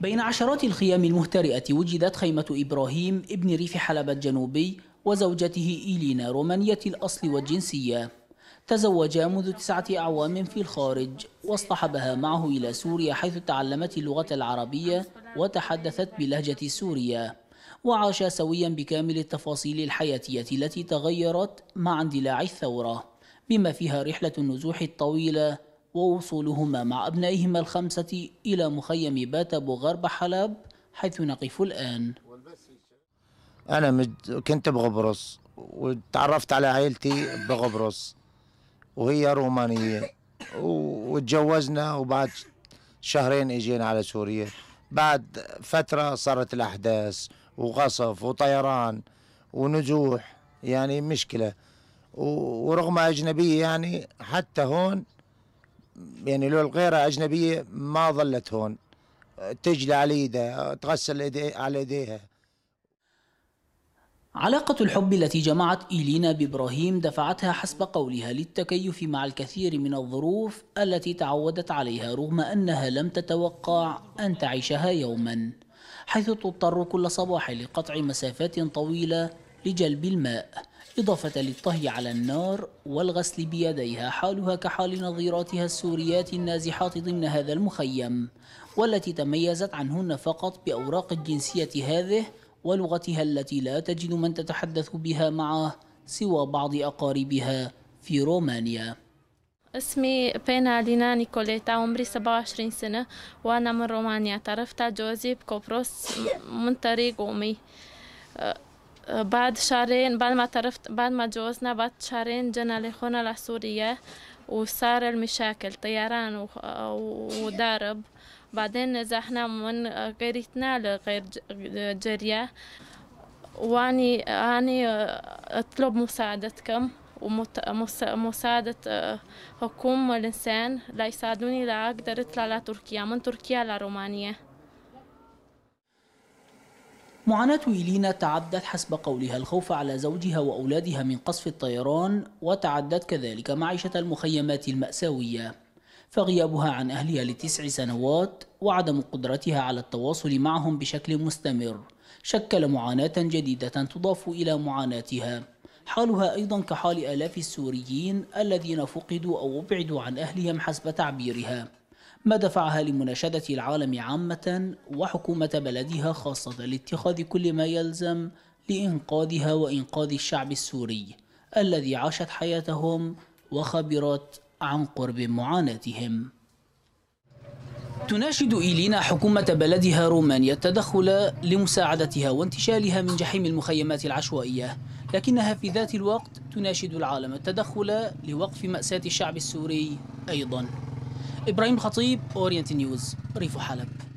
بين عشرات الخيام المهترئة وجدت خيمة إبراهيم ابن ريف حلب الجنوبي وزوجته إيلينا رومانية الأصل والجنسية تزوجا منذ تسعة أعوام في الخارج واصطحبها معه إلى سوريا حيث تعلمت اللغة العربية وتحدثت بلهجة السورية وعاشا سويا بكامل التفاصيل الحياتية التي تغيرت مع اندلاع الثورة بما فيها رحلة النزوح الطويلة ووصولهما مع أبنائهما الخمسة إلى مخيم باتب غرب حلب حيث نقف الآن أنا كنت بغبرص وتعرفت على عائلتي بغبرص وهي رومانية وتجوزنا وبعد شهرين اجينا على سوريا بعد فترة صارت الأحداث وقصف وطيران ونزوح يعني مشكلة ورغم أجنبية يعني حتى هون يعني لو الغيره اجنبيه ما ظلت هون تجلى على ايدها تغسل على ايديها علاقة الحب التي جمعت إيلينا بإبراهيم دفعتها حسب قولها للتكيف مع الكثير من الظروف التي تعودت عليها رغم أنها لم تتوقع أن تعيشها يوما حيث تضطر كل صباح لقطع مسافات طويلة لجلب الماء إضافة للطهي على النار والغسل بيديها حالها كحال نظيراتها السوريات النازحات ضمن هذا المخيم والتي تميزت عنهن فقط بأوراق الجنسية هذه ولغتها التي لا تجد من تتحدث بها معه سوى بعض أقاربها في رومانيا اسمي بينا لينا نيكوليتا عمري 27 سنة وأنا من رومانيا تعرفت على جوزي بكوبروس من طريق أمي بعد شهرين بعد ما تعرفت بعد ما تجوزنا بعد شهرين جينا لخونا لسوريا وصار المشاكل طيران وضرب بعدين نزحنا من غيرتنا لغير جرية واني اني اطلب مساعدتكم ومساعدة حكومة الإنسان ليساعدوني لأقدر أطلع لتركيا من تركيا لرومانيا معاناة إيلينا تعدت حسب قولها الخوف على زوجها وأولادها من قصف الطيران وتعدت كذلك معيشة المخيمات المأساوية فغيابها عن أهلها لتسع سنوات وعدم قدرتها على التواصل معهم بشكل مستمر شكل معاناة جديدة تضاف إلى معاناتها حالها أيضا كحال آلاف السوريين الذين فقدوا أو أبعدوا عن أهلهم حسب تعبيرها ما دفعها لمناشدة العالم عامة وحكومة بلدها خاصة لاتخاذ كل ما يلزم لإنقاذها وإنقاذ الشعب السوري الذي عاشت حياتهم وخبرت عن قرب معاناتهم تناشد إيلينا حكومة بلدها رومانيا التدخل لمساعدتها وانتشالها من جحيم المخيمات العشوائية لكنها في ذات الوقت تناشد العالم التدخل لوقف مأساة الشعب السوري أيضاً إبراهيم خطيب أورينت نيوز ريف حلب